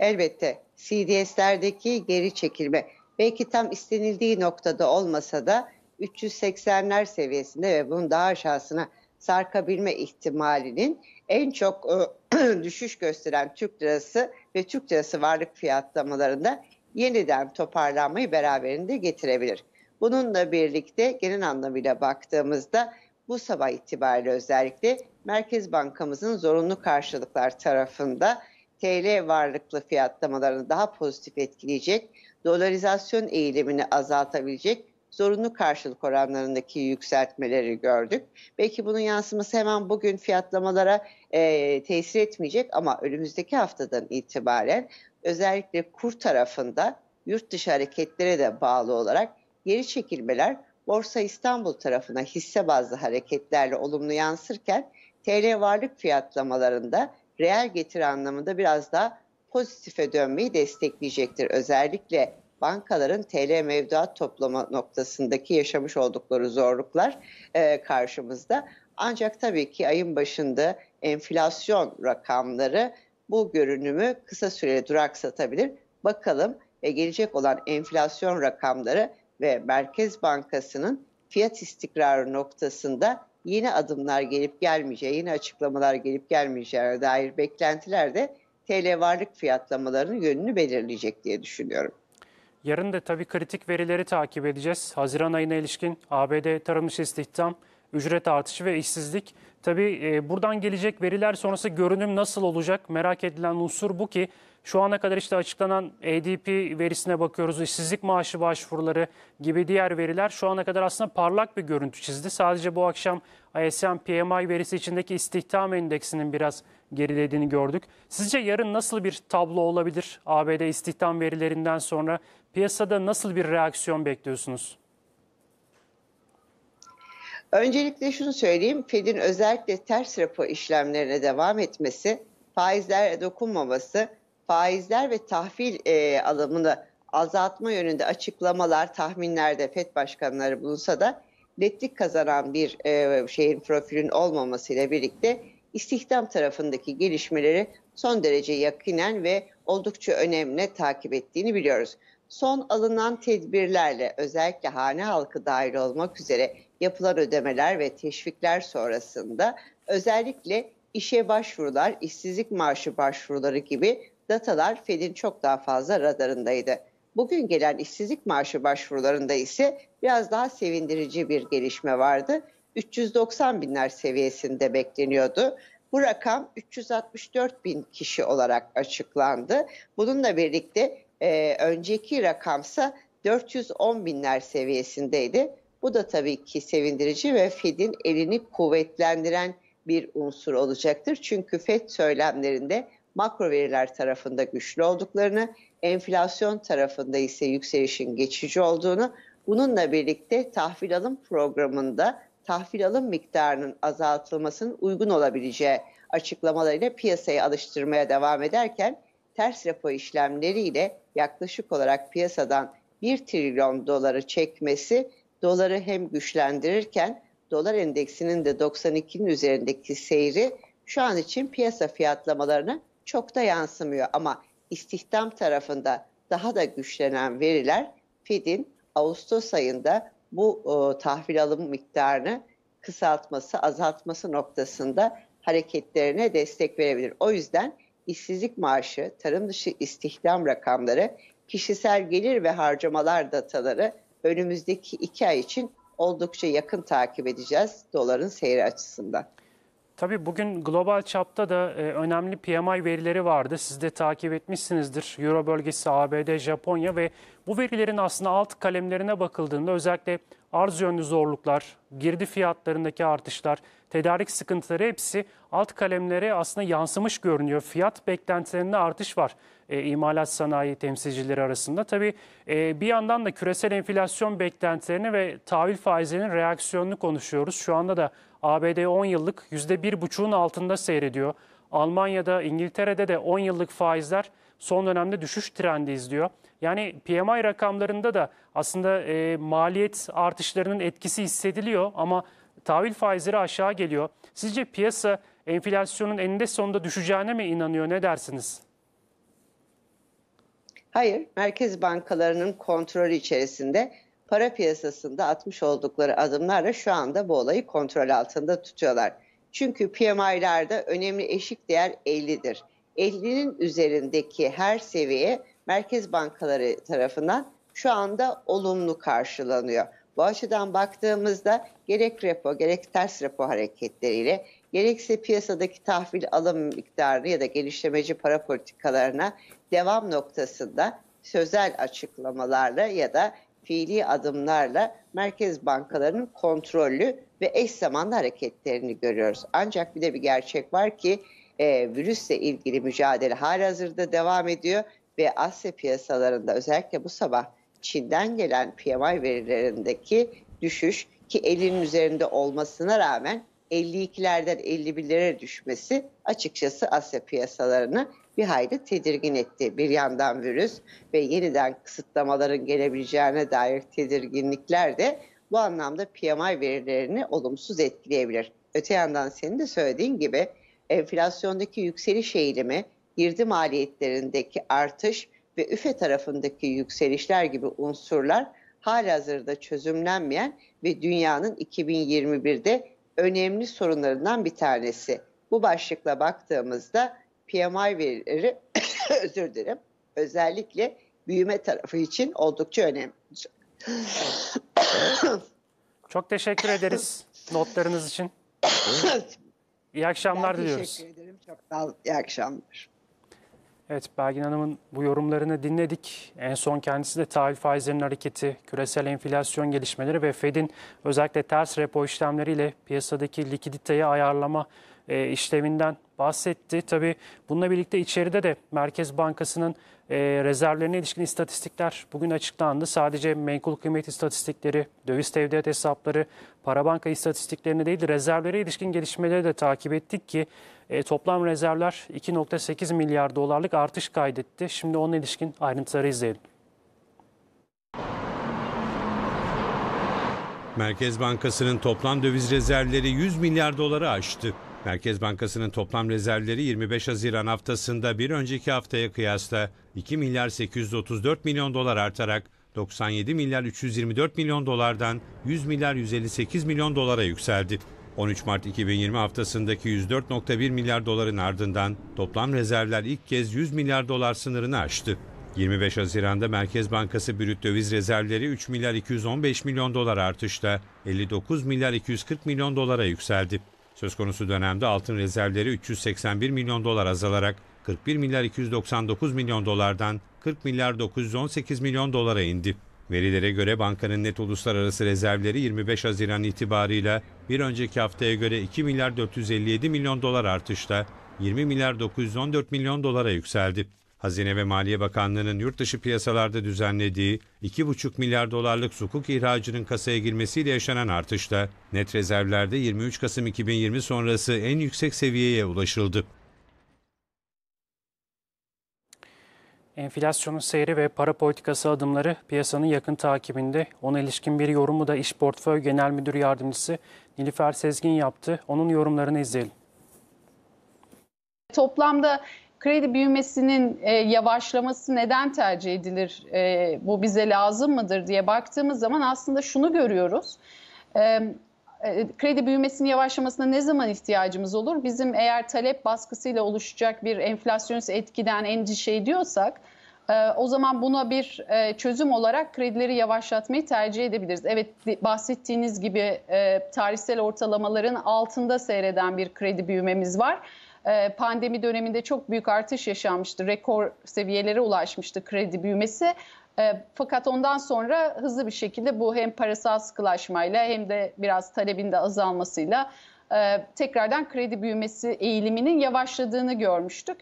Elbette CDS'lerdeki geri çekilme belki tam istenildiği noktada olmasa da 380'ler seviyesinde ve bunun daha aşağısına sarkabilme ihtimalinin en çok e, düşüş gösteren Türk lirası ve Türk lirası varlık fiyatlamalarında yeniden toparlanmayı beraberinde getirebilir. Bununla birlikte genel anlamıyla baktığımızda bu sabah itibariyle özellikle Merkez Bankamızın zorunlu karşılıklar tarafında TL varlıklı fiyatlamalarını daha pozitif etkileyecek, dolarizasyon eğilimini azaltabilecek zorunlu karşılık oranlarındaki yükseltmeleri gördük. Belki bunun yansıması hemen bugün fiyatlamalara e, tesir etmeyecek ama önümüzdeki haftadan itibaren özellikle kur tarafında yurt dışı hareketlere de bağlı olarak geri çekilmeler Borsa İstanbul tarafına hisse bazlı hareketlerle olumlu yansırken TL varlık fiyatlamalarında reel getiri anlamında biraz daha pozitife dönmeyi destekleyecektir. Özellikle bankaların TL mevduat toplama noktasındaki yaşamış oldukları zorluklar e, karşımızda. Ancak tabii ki ayın başında enflasyon rakamları bu görünümü kısa süreli duraksatabilir. Bakalım e, gelecek olan enflasyon rakamları ve Merkez Bankası'nın fiyat istikrarı noktasında yeni adımlar gelip gelmeyeceği, yeni açıklamalar gelip gelmeyeceğine dair beklentiler de TL varlık fiyatlamalarının yönünü belirleyecek diye düşünüyorum. Yarın da tabii kritik verileri takip edeceğiz. Haziran ayına ilişkin ABD tarım istihdam ücret artışı ve işsizlik. Tabii e, buradan gelecek veriler sonrası görünüm nasıl olacak merak edilen unsur bu ki şu ana kadar işte açıklanan ADP e verisine bakıyoruz. işsizlik maaşı başvuruları gibi diğer veriler şu ana kadar aslında parlak bir görüntü çizdi. Sadece bu akşam ISM PMI verisi içindeki istihdam endeksinin biraz gerilediğini gördük. Sizce yarın nasıl bir tablo olabilir ABD istihdam verilerinden sonra? Piyasada nasıl bir reaksiyon bekliyorsunuz? Öncelikle şunu söyleyeyim, Fed'in özellikle ters repo işlemlerine devam etmesi, faizlere dokunmaması, faizler ve tahvil e, alımını azaltma yönünde açıklamalar, tahminlerde FED başkanları bulunsa da netlik kazanan bir e, şeyin profilin olmamasıyla birlikte istihdam tarafındaki gelişmeleri son derece yakinen ve oldukça önemli takip ettiğini biliyoruz. Son alınan tedbirlerle özellikle hane halkı dahil olmak üzere yapılan ödemeler ve teşvikler sonrasında özellikle işe başvurular, işsizlik maaşı başvuruları gibi datalar Fed'in çok daha fazla radarındaydı. Bugün gelen işsizlik maaşı başvurularında ise biraz daha sevindirici bir gelişme vardı. 390 binler seviyesinde bekleniyordu. Bu rakam 364 bin kişi olarak açıklandı. Bununla birlikte e, önceki rakamsa 410 binler seviyesindeydi. Bu da tabii ki sevindirici ve Fed'in elini kuvvetlendiren bir unsur olacaktır. Çünkü Fed söylemlerinde makro veriler tarafında güçlü olduklarını, enflasyon tarafında ise yükselişin geçici olduğunu, bununla birlikte tahvil alım programında tahvil alım miktarının azaltılmasının uygun olabileceği açıklamalarıyla piyasayı alıştırmaya devam ederken ters repo işlemleriyle yaklaşık olarak piyasadan 1 trilyon doları çekmesi doları hem güçlendirirken dolar endeksinin de 92'nin üzerindeki seyri şu an için piyasa fiyatlamalarına çok da yansımıyor. Ama istihdam tarafında daha da güçlenen veriler Fed'in Ağustos ayında bu e, tahvil alım miktarını kısaltması, azaltması noktasında hareketlerine destek verebilir. O yüzden işsizlik maaşı, tarım dışı istihdam rakamları, kişisel gelir ve harcamalar dataları önümüzdeki iki ay için oldukça yakın takip edeceğiz doların seyri açısından. Tabii bugün global çapta da e, önemli PMI verileri vardı. Siz de takip etmişsinizdir. Euro bölgesi, ABD, Japonya ve bu verilerin aslında alt kalemlerine bakıldığında özellikle arz yönlü zorluklar, girdi fiyatlarındaki artışlar, tedarik sıkıntıları hepsi alt kalemlere aslında yansımış görünüyor. Fiyat beklentilerinde artış var e, imalat sanayi temsilcileri arasında. Tabii e, bir yandan da küresel enflasyon beklentilerini ve tahvil faizlerinin reaksiyonunu konuşuyoruz. Şu anda da ABD 10 yıllık %1,5'un altında seyrediyor. Almanya'da, İngiltere'de de 10 yıllık faizler son dönemde düşüş trendi izliyor. Yani PMI rakamlarında da aslında e, maliyet artışlarının etkisi hissediliyor ama tahvil faizleri aşağı geliyor. Sizce piyasa enflasyonun eninde sonunda düşeceğine mi inanıyor? Ne dersiniz? Hayır, merkez bankalarının kontrolü içerisinde para piyasasında atmış oldukları adımlarla şu anda bu olayı kontrol altında tutuyorlar. Çünkü PMI'larda önemli eşik değer 50'dir. 50'nin üzerindeki her seviye merkez bankaları tarafından şu anda olumlu karşılanıyor. Bu açıdan baktığımızda gerek repo gerek ters repo hareketleriyle gerekse piyasadaki tahvil alım miktarı ya da genişlemeci para politikalarına devam noktasında sözel açıklamalarla ya da fiili adımlarla merkez bankalarının kontrollü ve eş zamanlı hareketlerini görüyoruz. Ancak bir de bir gerçek var ki e, virüsle ilgili mücadele halihazırda devam ediyor ve Asya piyasalarında özellikle bu sabah Çin'den gelen PMI verilerindeki düşüş ki 50'nin üzerinde olmasına rağmen 52'lerden 51'lere düşmesi açıkçası Asya piyasalarını bir hayli tedirgin etti. Bir yandan virüs ve yeniden kısıtlamaların gelebileceğine dair tedirginlikler de bu anlamda PMI verilerini olumsuz etkileyebilir. Öte yandan senin de söylediğin gibi enflasyondaki yükseliş eğilimi, girdi maliyetlerindeki artış ve üfe tarafındaki yükselişler gibi unsurlar halihazırda çözümlenmeyen ve dünyanın 2021'de önemli sorunlarından bir tanesi. Bu başlıkla baktığımızda PMI verileri özür dilerim özellikle büyüme tarafı için oldukça önemli. Çok teşekkür ederiz notlarınız için. İyi akşamlar ben diliyoruz. Teşekkür ederim. Çok sağ olun. İyi akşamlar. Evet Belgin Hanım'ın bu yorumlarını dinledik. En son kendisi de tahvil faizlerinin hareketi, küresel enflasyon gelişmeleri ve Fed'in özellikle ters repo işlemleriyle piyasadaki likiditeyi ayarlama e, işleminden bahsetti. Tabii bununla birlikte içeride de Merkez Bankası'nın e, rezervlerine ilişkin istatistikler bugün açıklandı. Sadece menkul kıymet istatistikleri, döviz tevdiat hesapları, para banka istatistiklerini değil rezervlere ilişkin gelişmeleri de takip ettik ki e, toplam rezervler 2.8 milyar dolarlık artış kaydetti. Şimdi onun ilişkin ayrıntıları izleyelim. Merkez Bankası'nın toplam döviz rezervleri 100 milyar doları aştı. Merkez Bankası'nın toplam rezervleri 25 Haziran haftasında bir önceki haftaya kıyasla 2 milyar 834 milyon dolar artarak 97 milyar 324 milyon dolardan 100 milyar 158 milyon dolara yükseldi. 13 Mart 2020 haftasındaki 104.1 milyar doların ardından toplam rezervler ilk kez 100 milyar dolar sınırını aştı. 25 Haziran'da Merkez Bankası brüt döviz rezervleri 3 milyar 215 milyon dolar artışla 59 milyar 240 milyon dolara yükseldi. Söz konusu dönemde altın rezervleri 381 milyon dolar azalarak 41 milyar 299 milyon dolardan 40 milyar 918 milyon dolara indi. Verilere göre bankanın net uluslararası rezervleri 25 Haziran itibarıyla bir önceki haftaya göre 2 milyar 457 milyon dolar artışla 20 milyar 914 milyon dolara yükseldi. Hazine ve Maliye Bakanlığı'nın yurt dışı piyasalarda düzenlediği 2,5 milyar dolarlık sukuk ihracının kasaya girmesiyle yaşanan artışta net rezervlerde 23 Kasım 2020 sonrası en yüksek seviyeye ulaşıldı. Enflasyonun seyri ve para politikası adımları piyasanın yakın takibinde. Ona ilişkin bir yorumu da İş Portföy Genel Müdür Yardımcısı Nilüfer Sezgin yaptı. Onun yorumlarını izleyelim. Toplamda kredi büyümesinin e, yavaşlaması neden tercih edilir, e, bu bize lazım mıdır diye baktığımız zaman aslında şunu görüyoruz. E, e kredi büyümesinin yavaşlamasına ne zaman ihtiyacımız olur? Bizim eğer talep baskısıyla oluşacak bir enflasyonist etkiden endişe ediyorsak e, o zaman buna bir e, çözüm olarak kredileri yavaşlatmayı tercih edebiliriz. Evet bahsettiğiniz gibi tarihsel ortalamaların altında seyreden bir kredi büyümemiz var. E, pandemi döneminde çok büyük artış yaşanmıştı. Rekor seviyelere ulaşmıştı kredi büyümesi. E, fakat ondan sonra hızlı bir şekilde bu hem parasal sıkılaşmayla hem de biraz talebin de azalmasıyla e, tekrardan kredi büyümesi eğiliminin yavaşladığını görmüştük.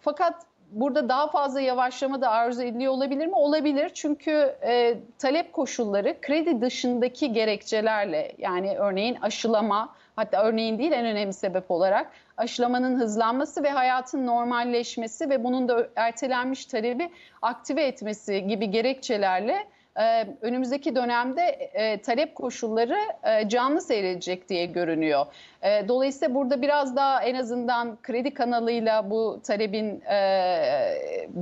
Fakat burada daha fazla yavaşlama da arzu ediliyor olabilir mi? Olabilir çünkü talep koşulları kredi dışındaki gerekçelerle yani örneğin aşılama, Hatta örneğin değil en önemli sebep olarak aşılamanın hızlanması ve hayatın normalleşmesi ve bunun da ertelenmiş talebi aktive etmesi gibi gerekçelerle e, önümüzdeki dönemde e, talep koşulları e, canlı seyredecek diye görünüyor. E, dolayısıyla burada biraz daha en azından kredi kanalıyla bu talebin e,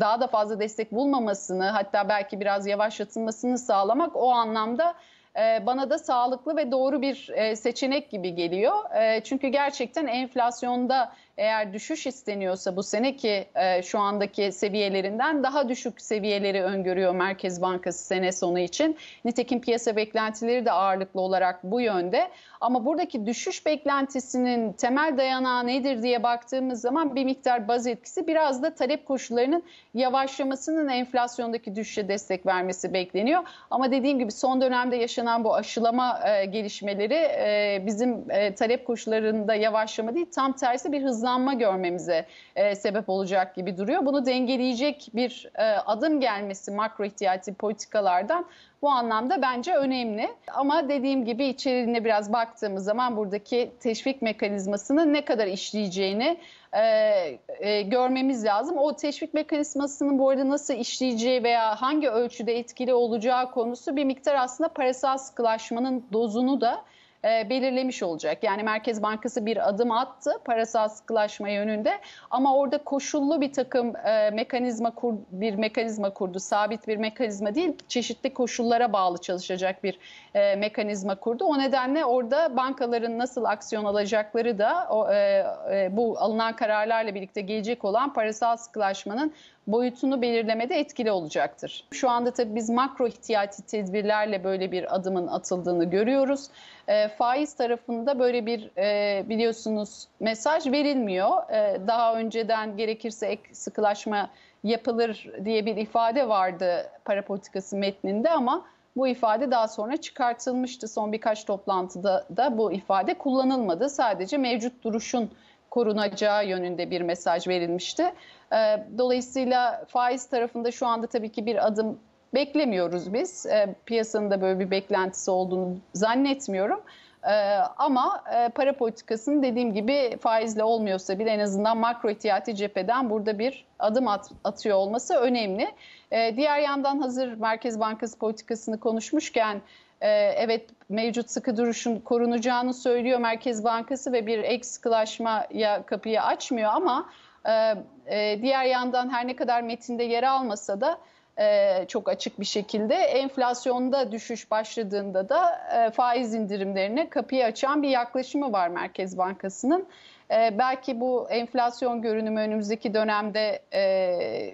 daha da fazla destek bulmamasını hatta belki biraz yavaşlatılmasını sağlamak o anlamda ee, bana da sağlıklı ve doğru bir e, seçenek gibi geliyor. Ee, çünkü gerçekten enflasyonda eğer düşüş isteniyorsa bu seneki e, şu andaki seviyelerinden daha düşük seviyeleri öngörüyor Merkez Bankası sene sonu için. Nitekim piyasa beklentileri de ağırlıklı olarak bu yönde. Ama buradaki düşüş beklentisinin temel dayanağı nedir diye baktığımız zaman bir miktar baz etkisi biraz da talep koşullarının yavaşlamasının enflasyondaki düşüşe destek vermesi bekleniyor. Ama dediğim gibi son dönemde yaşanan bu aşılama e, gelişmeleri e, bizim e, talep koşullarında yavaşlama değil tam tersi bir hızlanma canlanma görmemize e, sebep olacak gibi duruyor. Bunu dengeleyecek bir e, adım gelmesi makro ihtiyati politikalardan bu anlamda bence önemli. Ama dediğim gibi içeriğine biraz baktığımız zaman buradaki teşvik mekanizmasının ne kadar işleyeceğini e, e, görmemiz lazım. O teşvik mekanizmasının bu arada nasıl işleyeceği veya hangi ölçüde etkili olacağı konusu bir miktar aslında parasal sıkılaşmanın dozunu da e, belirlemiş olacak. Yani Merkez Bankası bir adım attı parasal sıkılaşma yönünde ama orada koşullu bir takım e, mekanizma kur, bir mekanizma kurdu. Sabit bir mekanizma değil, çeşitli koşullara bağlı çalışacak bir e, mekanizma kurdu. O nedenle orada bankaların nasıl aksiyon alacakları da o, e, e, bu alınan kararlarla birlikte gelecek olan parasal sıkılaşmanın boyutunu belirlemede etkili olacaktır. Şu anda tabii biz makro ihtiyati tedbirlerle böyle bir adımın atıldığını görüyoruz. E, faiz tarafında böyle bir e, biliyorsunuz mesaj verilmiyor. E, daha önceden gerekirse ek sıkılaşma yapılır diye bir ifade vardı para politikası metninde ama bu ifade daha sonra çıkartılmıştı. Son birkaç toplantıda da bu ifade kullanılmadı. Sadece mevcut duruşun korunacağı yönünde bir mesaj verilmişti. Ee, dolayısıyla faiz tarafında şu anda tabii ki bir adım beklemiyoruz biz. Ee, piyasanın da böyle bir beklentisi olduğunu zannetmiyorum. Ee, ama e, para politikasının dediğim gibi faizle olmuyorsa bile en azından makro ihtiyati cepheden burada bir adım at, atıyor olması önemli. Diğer yandan hazır Merkez Bankası politikasını konuşmuşken ee, evet mevcut sıkı duruşun korunacağını söylüyor Merkez Bankası ve bir ek sıkılaşmaya kapıyı açmıyor ama e, e, diğer yandan her ne kadar metinde yer almasa da e, çok açık bir şekilde enflasyonda düşüş başladığında da faiz indirimlerine kapıyı açan bir yaklaşımı var Merkez Bankası'nın. Ee, belki bu enflasyon görünümü önümüzdeki dönemde e,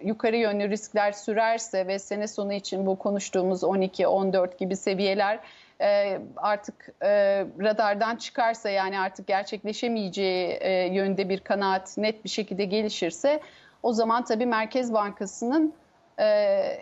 yukarı yönlü riskler sürerse ve sene sonu için bu konuştuğumuz 12-14 gibi seviyeler e, artık e, radardan çıkarsa yani artık gerçekleşemeyeceği e, yönde bir kanaat net bir şekilde gelişirse o zaman tabii Merkez Bankası'nın e,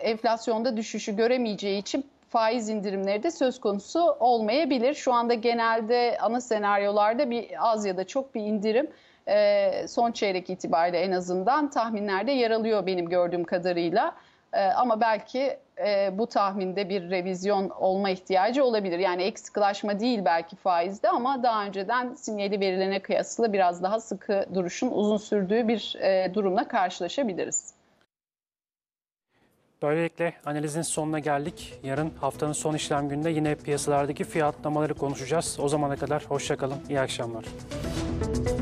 enflasyonda düşüşü göremeyeceği için faiz indirimleri de söz konusu olmayabilir. Şu anda genelde ana senaryolarda bir az ya da çok bir indirim e, son çeyrek itibariyle en azından tahminlerde yer alıyor benim gördüğüm kadarıyla. E, ama belki e, bu tahminde bir revizyon olma ihtiyacı olabilir. Yani eksiklaşma değil belki faizde ama daha önceden sinyali verilene kıyasla biraz daha sıkı duruşun uzun sürdüğü bir durumla karşılaşabiliriz. Böylelikle analizin sonuna geldik. Yarın haftanın son işlem gününde yine piyasalardaki fiyatlamaları konuşacağız. O zamana kadar hoşçakalın, iyi akşamlar. Müzik